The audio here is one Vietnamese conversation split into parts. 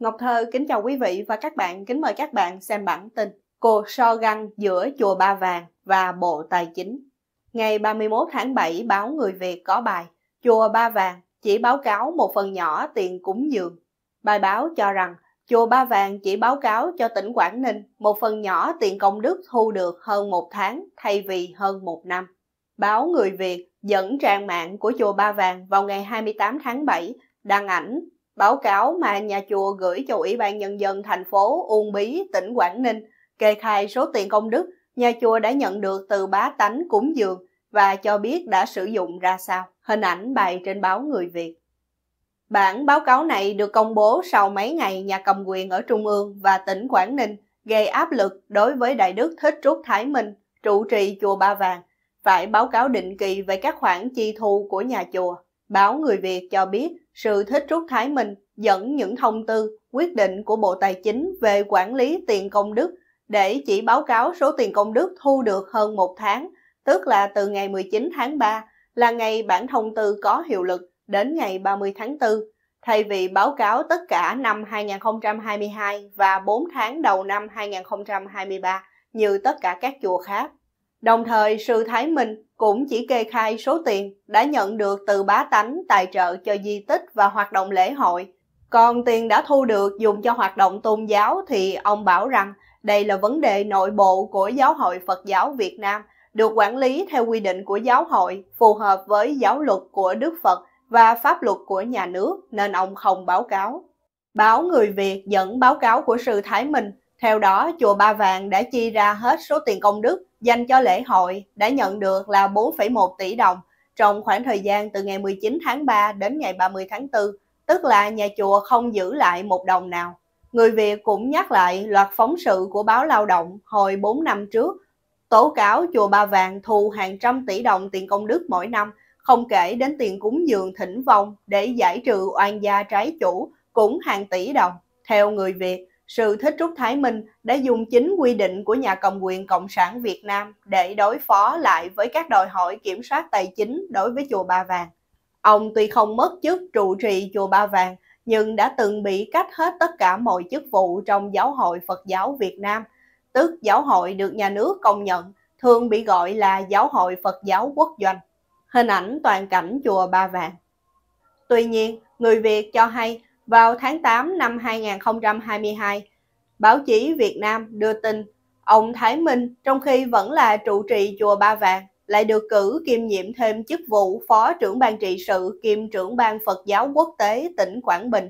Ngọc Thơ kính chào quý vị và các bạn, kính mời các bạn xem bản tin Cuộc so găng giữa Chùa Ba Vàng và Bộ Tài chính Ngày 31 tháng 7, báo Người Việt có bài Chùa Ba Vàng chỉ báo cáo một phần nhỏ tiền cúng dường. Bài báo cho rằng Chùa Ba Vàng chỉ báo cáo cho tỉnh Quảng Ninh một phần nhỏ tiền công đức thu được hơn một tháng thay vì hơn một năm. Báo Người Việt dẫn trang mạng của Chùa Ba Vàng vào ngày 28 tháng 7 đăng ảnh Báo cáo mà nhà chùa gửi cho Ủy ban Nhân dân thành phố Uông Bí, tỉnh Quảng Ninh kê khai số tiền công đức nhà chùa đã nhận được từ bá tánh cúng dường và cho biết đã sử dụng ra sao. Hình ảnh bài trên báo Người Việt. Bản báo cáo này được công bố sau mấy ngày nhà cầm quyền ở Trung ương và tỉnh Quảng Ninh gây áp lực đối với Đại Đức Thích Trúc Thái Minh, trụ trì Chùa Ba Vàng, phải báo cáo định kỳ về các khoản chi thu của nhà chùa. Báo Người Việt cho biết sự thích rút Thái Minh dẫn những thông tư, quyết định của Bộ Tài chính về quản lý tiền công đức để chỉ báo cáo số tiền công đức thu được hơn một tháng, tức là từ ngày 19 tháng 3 là ngày bản thông tư có hiệu lực đến ngày 30 tháng 4, thay vì báo cáo tất cả năm 2022 và 4 tháng đầu năm 2023 như tất cả các chùa khác. Đồng thời Sư Thái Minh cũng chỉ kê khai số tiền đã nhận được từ bá tánh tài trợ cho di tích và hoạt động lễ hội. Còn tiền đã thu được dùng cho hoạt động tôn giáo thì ông bảo rằng đây là vấn đề nội bộ của Giáo hội Phật giáo Việt Nam, được quản lý theo quy định của giáo hội, phù hợp với giáo luật của Đức Phật và pháp luật của nhà nước nên ông không báo cáo. Báo Người Việt dẫn báo cáo của Sư Thái Minh, theo đó Chùa Ba Vàng đã chi ra hết số tiền công đức dành cho lễ hội đã nhận được là 4,1 tỷ đồng trong khoảng thời gian từ ngày 19 tháng 3 đến ngày 30 tháng 4, tức là nhà chùa không giữ lại một đồng nào. Người Việt cũng nhắc lại loạt phóng sự của báo Lao động hồi 4 năm trước, tố cáo chùa Ba Vàng thu hàng trăm tỷ đồng tiền công đức mỗi năm, không kể đến tiền cúng dường thỉnh vong để giải trừ oan gia trái chủ cũng hàng tỷ đồng. Theo người Việt, sự thích Trúc Thái Minh đã dùng chính quy định của nhà cầm quyền Cộng sản Việt Nam để đối phó lại với các đòi hỏi kiểm soát tài chính đối với Chùa Ba Vàng. Ông tuy không mất chức trụ trì Chùa Ba Vàng, nhưng đã từng bị cách hết tất cả mọi chức vụ trong Giáo hội Phật giáo Việt Nam, tức giáo hội được nhà nước công nhận, thường bị gọi là Giáo hội Phật giáo quốc doanh. Hình ảnh toàn cảnh Chùa Ba Vàng Tuy nhiên, người Việt cho hay vào tháng 8 năm 2022, báo chí Việt Nam đưa tin ông Thái Minh trong khi vẫn là trụ trì chùa Ba Vàng lại được cử kiêm nhiệm thêm chức vụ Phó trưởng ban trị sự kiêm trưởng ban Phật giáo quốc tế tỉnh Quảng Bình.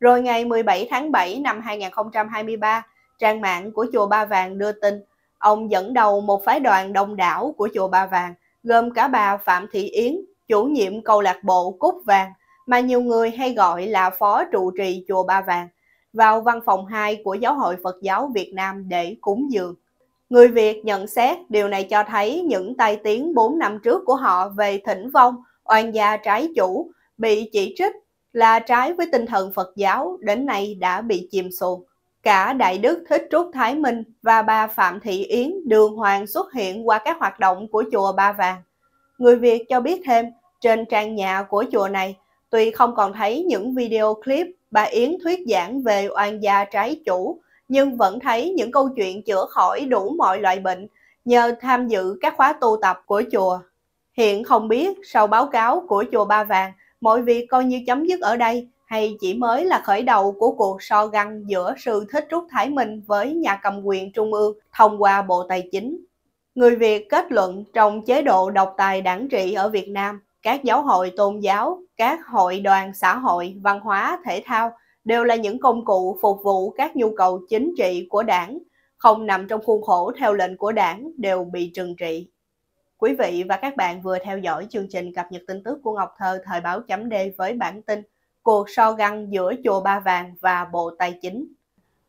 Rồi ngày 17 tháng 7 năm 2023, trang mạng của chùa Ba Vàng đưa tin ông dẫn đầu một phái đoàn đông đảo của chùa Ba Vàng gồm cả bà Phạm Thị Yến, chủ nhiệm câu lạc bộ Cúc Vàng mà nhiều người hay gọi là phó trụ trì chùa Ba Vàng, vào văn phòng 2 của Giáo hội Phật giáo Việt Nam để cúng dường. Người Việt nhận xét điều này cho thấy những tai tiếng 4 năm trước của họ về thỉnh vong, oan gia trái chủ bị chỉ trích là trái với tinh thần Phật giáo đến nay đã bị chìm xuồng. Cả Đại Đức Thích Trúc Thái Minh và bà Phạm Thị Yến đường hoàng xuất hiện qua các hoạt động của chùa Ba Vàng. Người Việt cho biết thêm, trên trang nhà của chùa này Tuy không còn thấy những video clip bà Yến thuyết giảng về oan gia trái chủ, nhưng vẫn thấy những câu chuyện chữa khỏi đủ mọi loại bệnh nhờ tham dự các khóa tu tập của chùa. Hiện không biết sau báo cáo của chùa Ba Vàng, mọi việc coi như chấm dứt ở đây hay chỉ mới là khởi đầu của cuộc so găng giữa sư Thích Trúc Thái Minh với nhà cầm quyền Trung ương thông qua Bộ Tài chính. Người Việt kết luận trong chế độ độc tài đảng trị ở Việt Nam các giáo hội tôn giáo, các hội đoàn xã hội, văn hóa, thể thao đều là những công cụ phục vụ các nhu cầu chính trị của đảng, không nằm trong khuôn khổ theo lệnh của đảng đều bị trừng trị. Quý vị và các bạn vừa theo dõi chương trình cập nhật tin tức của Ngọc Thơ thời báo chấm D với bản tin Cuộc so găng giữa chùa Ba Vàng và Bộ Tài chính.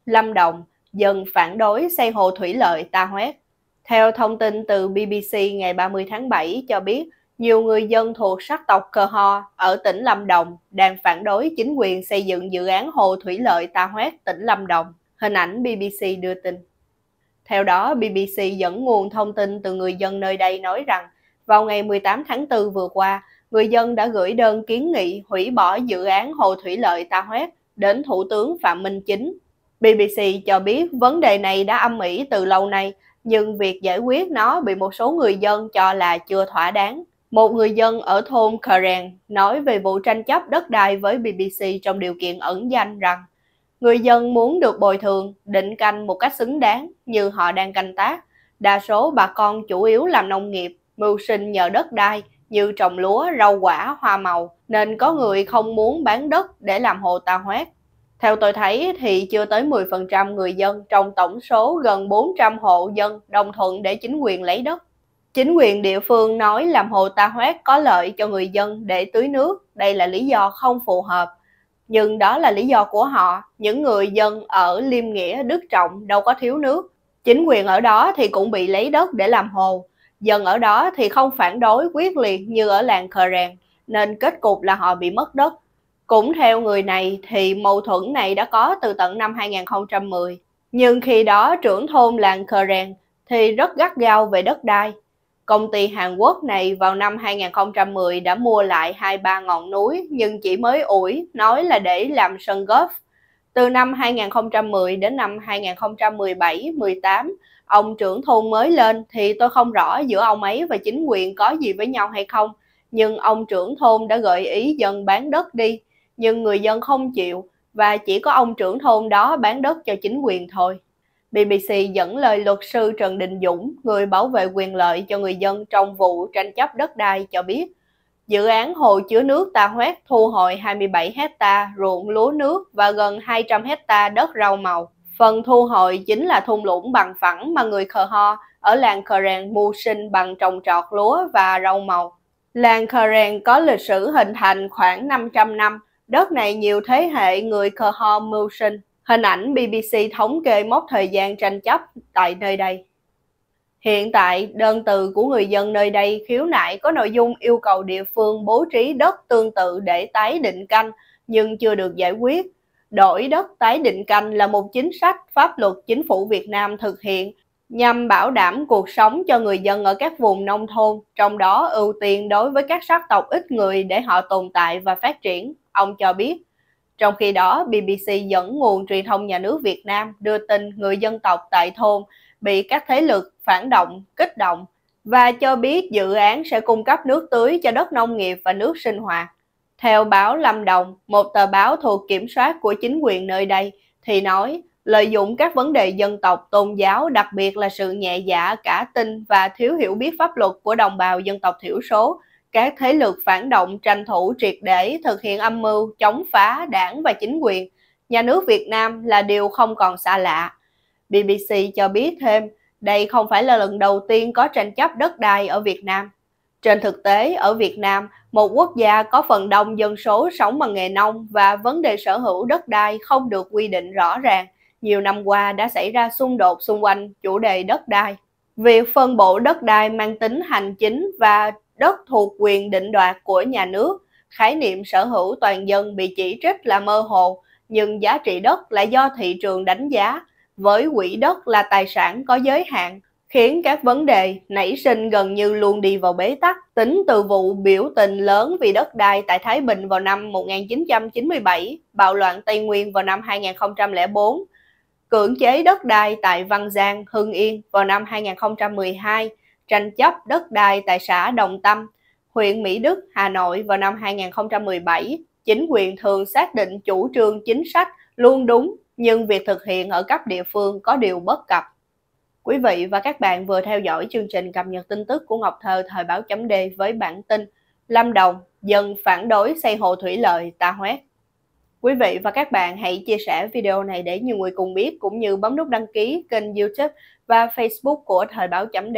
Lâm Đồng dần phản đối xây hồ thủy lợi Ta Hoét. Theo thông tin từ BBC ngày 30 tháng 7 cho biết, nhiều người dân thuộc sắc tộc Cờ Ho ở tỉnh Lâm Đồng đang phản đối chính quyền xây dựng dự án hồ thủy lợi Tà Hoét tỉnh Lâm Đồng, hình ảnh BBC đưa tin. Theo đó, BBC dẫn nguồn thông tin từ người dân nơi đây nói rằng vào ngày 18 tháng 4 vừa qua, người dân đã gửi đơn kiến nghị hủy bỏ dự án hồ thủy lợi Tà Hoét đến Thủ tướng Phạm Minh Chính. BBC cho biết vấn đề này đã âm ỉ từ lâu nay, nhưng việc giải quyết nó bị một số người dân cho là chưa thỏa đáng. Một người dân ở thôn Karen nói về vụ tranh chấp đất đai với BBC trong điều kiện ẩn danh rằng người dân muốn được bồi thường, định canh một cách xứng đáng như họ đang canh tác. Đa số bà con chủ yếu làm nông nghiệp, mưu sinh nhờ đất đai như trồng lúa, rau quả, hoa màu, nên có người không muốn bán đất để làm hồ tà hoát. Theo tôi thấy thì chưa tới 10% người dân trong tổng số gần 400 hộ dân đồng thuận để chính quyền lấy đất. Chính quyền địa phương nói làm hồ ta hoét có lợi cho người dân để tưới nước, đây là lý do không phù hợp. Nhưng đó là lý do của họ, những người dân ở Liêm Nghĩa, Đức Trọng đâu có thiếu nước. Chính quyền ở đó thì cũng bị lấy đất để làm hồ. Dân ở đó thì không phản đối quyết liệt như ở làng Khờ rèn nên kết cục là họ bị mất đất. Cũng theo người này thì mâu thuẫn này đã có từ tận năm 2010. Nhưng khi đó trưởng thôn làng Khờ rèn thì rất gắt gao về đất đai. Công ty Hàn Quốc này vào năm 2010 đã mua lại hai ba ngọn núi nhưng chỉ mới ủi, nói là để làm sân golf. Từ năm 2010 đến năm 2017, 18, ông trưởng thôn mới lên thì tôi không rõ giữa ông ấy và chính quyền có gì với nhau hay không. Nhưng ông trưởng thôn đã gợi ý dân bán đất đi, nhưng người dân không chịu và chỉ có ông trưởng thôn đó bán đất cho chính quyền thôi. BBC dẫn lời luật sư Trần Đình Dũng, người bảo vệ quyền lợi cho người dân trong vụ tranh chấp đất đai cho biết, dự án hồ chứa nước Ta Huét thu hồi 27 hecta ruộng lúa nước và gần 200 hecta đất rau màu. Phần thu hồi chính là thung lũng bằng phẳng mà người Khờ Ho ở làng Khờ Ràng mưu sinh bằng trồng trọt lúa và rau màu. Làng Khờ Ràng có lịch sử hình thành khoảng 500 năm, đất này nhiều thế hệ người Khờ Ho mưu sinh. Hình ảnh BBC thống kê mốc thời gian tranh chấp tại nơi đây. Hiện tại, đơn từ của người dân nơi đây khiếu nại có nội dung yêu cầu địa phương bố trí đất tương tự để tái định canh nhưng chưa được giải quyết. Đổi đất tái định canh là một chính sách pháp luật chính phủ Việt Nam thực hiện nhằm bảo đảm cuộc sống cho người dân ở các vùng nông thôn, trong đó ưu tiên đối với các sắc tộc ít người để họ tồn tại và phát triển, ông cho biết. Trong khi đó, BBC dẫn nguồn truyền thông nhà nước Việt Nam đưa tin người dân tộc tại thôn bị các thế lực phản động, kích động và cho biết dự án sẽ cung cấp nước tưới cho đất nông nghiệp và nước sinh hoạt. Theo báo Lâm Đồng, một tờ báo thuộc kiểm soát của chính quyền nơi đây, thì nói lợi dụng các vấn đề dân tộc, tôn giáo, đặc biệt là sự nhẹ dạ, cả tin và thiếu hiểu biết pháp luật của đồng bào dân tộc thiểu số các thế lực phản động tranh thủ triệt để thực hiện âm mưu chống phá đảng và chính quyền, nhà nước Việt Nam là điều không còn xa lạ. BBC cho biết thêm, đây không phải là lần đầu tiên có tranh chấp đất đai ở Việt Nam. Trên thực tế, ở Việt Nam, một quốc gia có phần đông dân số sống bằng nghề nông và vấn đề sở hữu đất đai không được quy định rõ ràng, nhiều năm qua đã xảy ra xung đột xung quanh chủ đề đất đai. Việc phân bổ đất đai mang tính hành chính và đất thuộc quyền định đoạt của nhà nước, khái niệm sở hữu toàn dân bị chỉ trích là mơ hồ, nhưng giá trị đất là do thị trường đánh giá, với quỹ đất là tài sản có giới hạn, khiến các vấn đề nảy sinh gần như luôn đi vào bế tắc. Tính từ vụ biểu tình lớn vì đất đai tại Thái Bình vào năm 1997, bạo loạn Tây Nguyên vào năm 2004, cưỡng chế đất đai tại Văn Giang, Hưng Yên vào năm 2012, tranh chấp đất đai tại xã Đồng Tâm, huyện Mỹ Đức, Hà Nội vào năm 2017, chính quyền thường xác định chủ trương chính sách luôn đúng nhưng việc thực hiện ở cấp địa phương có điều bất cập. Quý vị và các bạn vừa theo dõi chương trình cập nhật tin tức của Ngọc Thơ thời báo chấm D với bản tin Lâm Đồng dần phản đối xây hồ thủy lợi tà hoét. Quý vị và các bạn hãy chia sẻ video này để nhiều người cùng biết cũng như bấm nút đăng ký kênh YouTube và Facebook của Thời báo chấm D